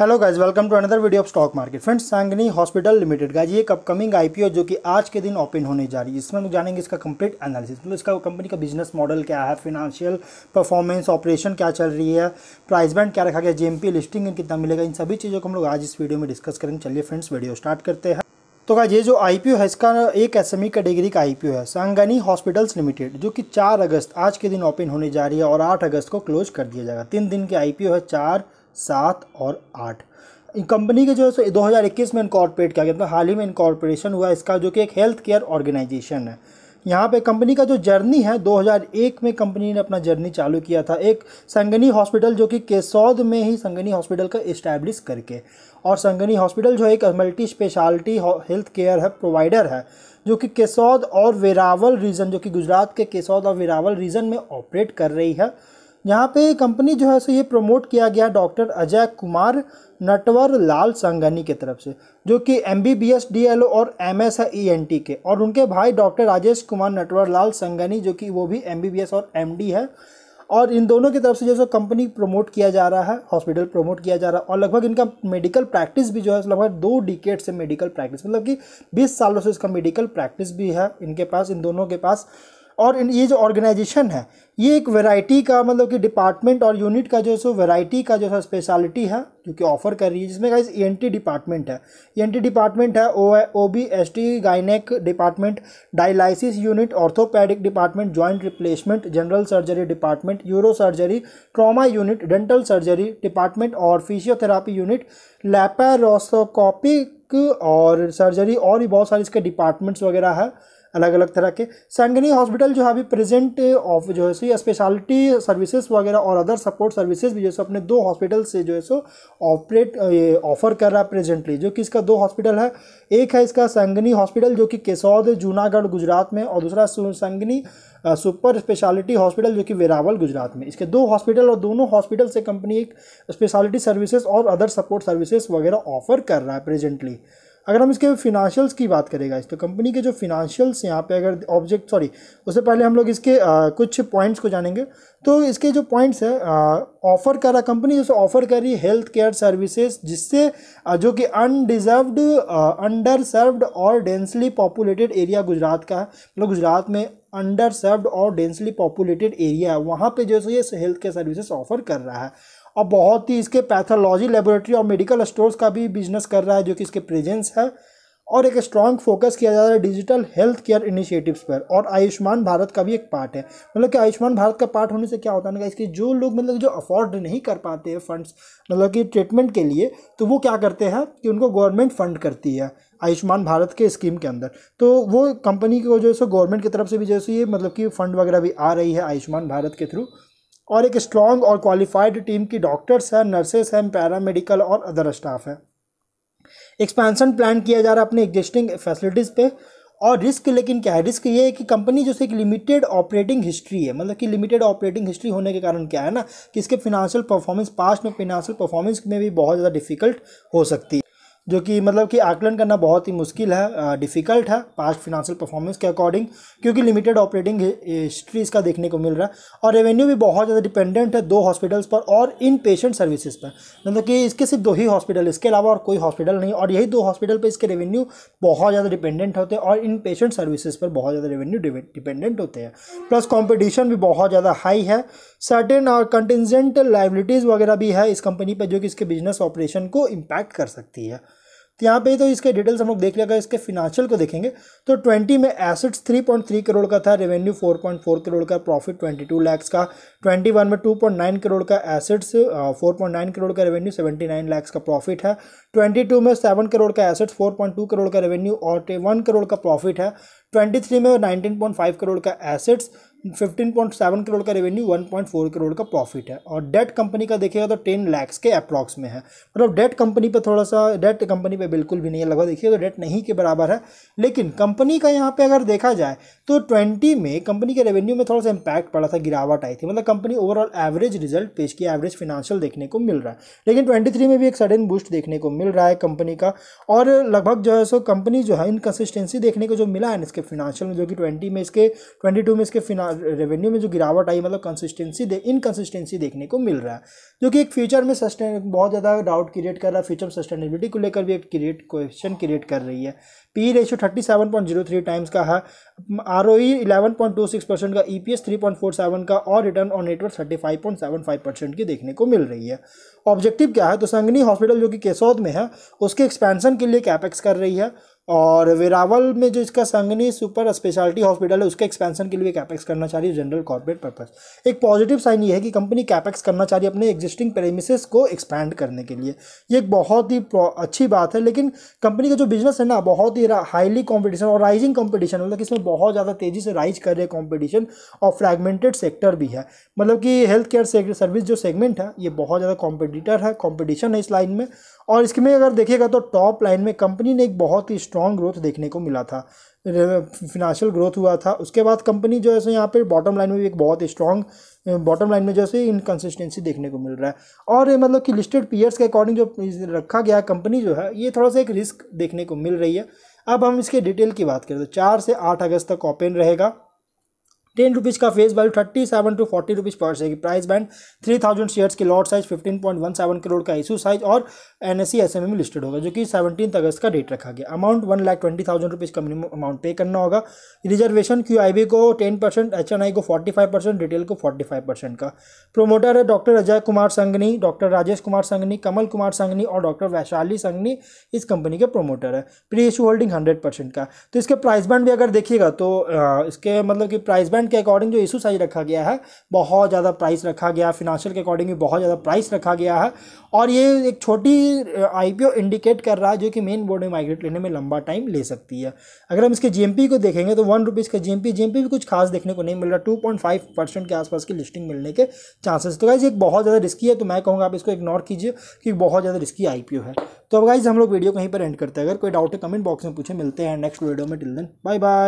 hello guys welcome to another video of stock market friends Sangani hospital limited guys ये एक upcoming IPO जो कि आज के दिन ओपन होने जा रही है इसमें हम जानेंगे इसका कंप्लीट एनालिसिस मतलब इसका कंपनी का बिजनेस मॉडल क्या है फिनेंशियल परफॉर्मेंस ऑपरेशन क्या चल रही है प्राइस बैंड क्या रखा गया जेएमपी लिस्टिंग कितना मिलेगा इन सभी चीज़ों को हम लोग आज इस वीडियो में डिस्कस करेंगे चलिए फ्रेंड्स वीडियो स्टार्ट करते हैं तो गाइज ये जो आईपीओ है इसका एक एसएमई कैटेगरी का आईपीओ है सांगनी हॉस्पिटल्स लिमिटेड जो कि चार अगस्त आज के दिन ओपन होने जा रही है और आठ अगस्त को क्लोज कर दिया जाएगा तीन दिन की आई है चार सात और आठ कंपनी के जो है सो 2021 में इनकॉर्पोरेट किया गया मतलब हाल ही में इनकॉर्पोरेशन हुआ इसका जो कि एक हेल्थ केयर ऑर्गेनाइजेशन है यहाँ पे कंपनी का जो जर्नी है 2001 में कंपनी ने अपना जर्नी चालू किया था एक संगनी हॉस्पिटल जो कि केसौद में ही संगनी हॉस्पिटल का इस्टेब्लिश करके और संगनी हॉस्पिटल जो एक मल्टी स्पेशलिटी हेल्थ केयर है प्रोवाइडर है जो कि केसौद और वेरावल रीजन जो कि गुजरात के केसौद और वेरावल रीजन में ऑपरेट कर रही है यहाँ पे कंपनी जो है सो ये प्रमोट किया गया डॉक्टर अजय कुमार नटवर लाल संगनी की तरफ से जो कि M B B S D L O और एम एस है ई एन टी के और उनके भाई डॉक्टर राजेश कुमार नटवर लाल संगनी जो कि वो भी एम बी बी एस और एम डी है और इन दोनों की तरफ से जो है कंपनी प्रमोट किया जा रहा है हॉस्पिटल प्रमोट किया जा रहा है और लगभग इनका मेडिकल प्रैक्टिस भी जो है लगभग दो डिकेट से मेडिकल प्रैक्टिस मतलब कि बीस सालों से इसका मेडिकल प्रैक्टिस भी है इनके पास इन दोनों के पास और ये जो ऑर्गेनाइजेशन है ये एक वैरायटी का मतलब कि डिपार्टमेंट और यूनिट का जो है सो वैरायटी का जो है स्पेशलिटी है जो कि ऑफर कर रही है जिसमें का ए e डिपार्टमेंट है ए e डिपार्टमेंट है O O B S T gynaec department dialysis unit orthopaedic department joint replacement general surgery department uro surgery trauma unit dental surgery department और फिजियोथेरापी यूनिट लैपारोसोकॉपिक और surgery और भी बहुत सारे इसके departments वगैरह है अलग अलग तरह के संगनी हॉस्पिटल जो है अभी प्रेजेंट ऑफ जो है सो स्पेशलिटी सर्विसेज वगैरह और अदर सपोर्ट सर्विसेज भी जो है सो अपने दो हॉस्पिटल से जो है सो ऑपरेट ये ऑफर कर रहा है प्रेजेंटली जो कि इसका दो हॉस्पिटल है एक है इसका सैंगनी हॉस्पिटल जो कि केसौद जूनागढ़ गुजरात में और दूसरा संगनी सुपर स्पेशलिटी हॉस्पिटल जो कि वेरावल गुजरात में इसके दो हॉस्पिटल और दोनों हॉस्पिटल से कंपनी एक स्पेशलिटी सर्विसेज और अदर सपोर्ट सर्विसेज वगैरह ऑफर कर रहा है प्रेजेंटली अगर हम इसके फिनांशियल्स की बात करेगा इस तो कंपनी के जो फिनांशियल्स यहाँ पे अगर ऑब्जेक्ट सॉरी उससे पहले हम लोग इसके आ, कुछ पॉइंट्स को जानेंगे तो इसके जो पॉइंट्स है ऑफ़र कर रहा कंपनी जैसे ऑफ़र कर रही हेल्थ केयर सर्विसेज जिससे जो कि अनडिजर्व्ड अंडर सर्व्ड और डेंसली पॉपुलेटेड एरिया गुजरात का है मतलब गुजरात में अंडर सर्व्ड और डेंसली पॉपुलेटेड एरिया है वहाँ पर जो है ये हेल्थ केयर सर्विसेज ऑफ़र कर रहा है और बहुत ही इसके पैथोलॉजी लेबोरेटरी और मेडिकल स्टोर्स का भी बिजनेस कर रहा है जो कि इसके प्रेजेंस है और एक स्ट्रॉन्ग फोकस किया जा रहा है डिजिटल हेल्थ केयर इनिशिएटिव्स पर और आयुष्मान भारत का भी एक पार्ट है मतलब कि आयुष्मान भारत का पार्ट होने से क्या होता है ना इसके जो लोग मतलब जो अफोर्ड नहीं कर पाते हैं फंड्स मतलब कि ट्रीटमेंट के लिए तो वो क्या करते हैं कि उनको गवर्नमेंट फंड करती है आयुष्मान भारत के स्कीम के अंदर तो वो कंपनी को जो है सो गवर्नमेंट की तरफ से भी जैसे ये मतलब कि फ़ंड वगैरह भी आ रही है आयुष्मान भारत के थ्रू और एक स्ट्रॉन्ग और क्वालिफाइड टीम की डॉक्टर्स हैं नर्सेस हैं पैरामेडिकल और अदर स्टाफ हैं एक्सपेंशन प्लान किया जा रहा है अपने एग्जिस्टिंग फैसिलिटीज़ पे और रिस्क लेकिन क्या है रिस्क ये है कि कंपनी जो एक लिमिटेड ऑपरेटिंग हिस्ट्री है मतलब कि लिमिटेड ऑपरेटिंग हिस्ट्री होने के कारण क्या है ना कि इसके फिनांशियल परफॉर्मेंस पास्ट में फिनांशियल परफॉर्मेंस में भी बहुत ज़्यादा डिफिकल्ट हो सकती है जो कि मतलब कि आकलन करना बहुत ही मुश्किल है डिफ़िकल्ट है पास्ट फिनेंशियल परफॉर्मेंस के अकॉर्डिंग क्योंकि लिमिटेड ऑपरेटिंग हिस्ट्री इसका देखने को मिल रहा है और रेवेन्यू भी बहुत ज़्यादा डिपेंडेंट है दो हॉस्पिटल्स पर और इन पेशेंट सर्विसेज पर मतलब कि इसके सिर्फ दो ही हॉस्पिटल इसके अलावा और कोई हॉस्पिटल नहीं और यही दो हॉस्पिटल पर इसके रेवेन्यू बहुत ज़्यादा डिपेंडेंट होते हैं और इन पेशेंट सर्विसेज पर बहुत ज़्यादा रेवेन्यू डिपेंडेंट होते हैं प्लस कॉम्पिटिशन भी बहुत ज़्यादा हाई है सर्टेन और कंटेंजेंट लाइबिलिटीज़ वगैरह भी है इस कंपनी पर जो कि इसके बिजनेस ऑपरेशन को इम्पैक्ट कर सकती है तो यहाँ पे तो इसके डिटेल्स हम लोग देख लिया अगर इसके फिनांशियल को देखेंगे तो 20 में एसेट्स 3.3 करोड़ का था रेवेन्यू 4.4 करोड़ का प्रॉफिट 22 लाख का 21 में 2.9 करोड़ का एसेट्स 4.9 करोड़ का रेवेन्यू 79 लाख का प्रॉफिट है 22 में 7 करोड़ का एसेट्स 4.2 करोड़ का रेवेन्यू और वन करोड़ का प्रॉफिट है 23 में 19.5 करोड़ का एसेट्स 15.7 करोड़ का रेवेन्यू 1.4 करोड़ का प्रॉफिट है और डेट कंपनी का देखिएगा तो 10 लैक्स के अप्रॉक्स में है मतलब डेट कंपनी पे थोड़ा सा डेट कंपनी पे बिल्कुल भी नहीं है लगभग देखिए तो डेट नहीं के बराबर है लेकिन कंपनी का यहाँ पे अगर देखा जाए तो 20 में कंपनी के रेवेन्यू में थोड़ा सा इम्पैक्ट पड़ा था गिरावट आई थी मतलब कंपनी ओवरऑल एवरेज रिजल्ट पेश किया एवरेज फिनांशियल देखने को मिल रहा है लेकिन ट्वेंटी में भी एक सडन बूस्ट देखने को मिल रहा है कंपनी का और लगभग जो है सो कंपनी जो है इनकन्सिस्टेंसी देखने को जो मिला है इसके फिनांशियल में जो कि ट्वेंटी में इसके ट्वेंटी में इसके रेवेन्यू में जो गिरावट आई मतलब कंसिस्टेंसी दे इनकन्सिस्टेंसी देखने को मिल रहा है जो कि एक फ्यूचर में सस्टेन बहुत ज़्यादा डाउट क्रिएट कर रहा है फ्यूचर सस्टेनेबिलिटी को लेकर भी एक क्रिएट क्वेश्चन क्रिएट कर रही है P ratio thirty seven point zero three times का है R O eleven point two six percent का E P S three point four seven का और return on network thirty five point seven five percent की देखने को मिल रही है ऑब्जेक्टिव क्या है तो संगनी हॉस्पिटल जो कि केसौद में है उसके एक्सपेंशन के लिए कैपेक्स कर रही है और वेरावल में जो इसका संगनी सुपर स्पेशलिटी हॉस्पिटल है उसके एक्सपेंशन के लिए कैपेक्स करना चाह रही है जनरल कॉर्पोरेट पर्पस एक पॉजिटिव साइन ये है कि कंपनी कैपेक्स करना चाह रही है अपने एग्जिस्टिंग प्रेमिसेस को एक्सपैंड करने के लिए ये एक बहुत ही अच्छी बात है लेकिन कंपनी का जो बिजनेस है ना बहुत ही हाईली कॉम्पिटिशन और राइजिंग कॉम्पिटिशन मतलब इसमें बहुत ज़्यादा तेज़ी से राइज कर रहे कॉम्पिटिशन और फ्रेगमेंटेड सेक्टर भी है मतलब कि हेल्थ केयर सर्विस जो सेगमेंट है ये बहुत ज़्यादा कॉम्पिटिटर है कॉम्पिटिशन है इस लाइन में और इसमें अगर देखिएगा तो टॉप लाइन में कंपनी ने एक बहुत ही स्ट्रॉन्ग ग्रोथ देखने को मिला था फिनेंशियल ग्रोथ हुआ था उसके बाद कंपनी जो है सो यहाँ पे बॉटम लाइन में भी एक बहुत स्ट्रॉन्ग बॉटम लाइन में जो है इनकन्सिस्टेंसी देखने को मिल रहा है और मतलब कि लिस्टेड पीयर्स के अकॉर्डिंग जो रखा गया कंपनी जो है ये थोड़ा सा एक रिस्क देखने को मिल रही है अब हम इसके डिटेल की बात करें तो चार से आठ अगस्त तक ओपन रहेगा टेन रुपीज़ का face value thirty seven to forty rupees share की price band three thousand shares की lot size fifteen point one seven crore का इशू साइज और एन एस में लिस्टेड होगा जो कि सेवनटीन अगस्त का डेट रखा गया amount one lakh twenty thousand rupees का मिनिमम अमाउंट पे करना होगा रिजर्वेशन क्यू आई को ten percent H N I को फोर्टी फाइव परसेंट रिटेल को फोर्टी फाइव परसेंट का प्रोमोटर है डॉक्टर अजय कुमार संगनी डॉक्टर राजेश कुमार संगनी कमल कुमार संगनी और डॉक्टर वैशाली संगनी इस कंपनी के प्रोमोटर है pre issue holding hundred percent का तो इसके प्राइस बैंड भी अगर देखिएगा तो इसके मतलब कि प्राइस बैंड कंटेंट के अकॉर्डिंग जो इशू साइज रखा गया है बहुत ज़्यादा प्राइस रखा गया है फिनांशियल के अकॉर्डिंग भी बहुत ज़्यादा प्राइस रखा गया है और ये एक छोटी आई इंडिकेट कर रहा है जो कि मेन बोर्ड में माइग्रेट लेने में लंबा टाइम ले सकती है अगर हम इसके जी को देखेंगे तो वन रुपीज़ का जी एम भी कुछ खास देखने को नहीं मिल रहा टू के आसपास की लिस्टिंग मिलने के चांसेस तो गाइज एक बहुत ज़्यादा रिस्की है तो मैं कहूँगा आप इसको इग्नोर कीजिए कि बहुत ज़्यादा रिस्की आई है तो अब गाइज हम लोग वीडियो कहीं पर एंड करते हैं अगर कोई डाउट है कमेंट बॉक्स में पूछे मिलते हैं नेक्स्ट वीडियो में टिल देन बाय बाय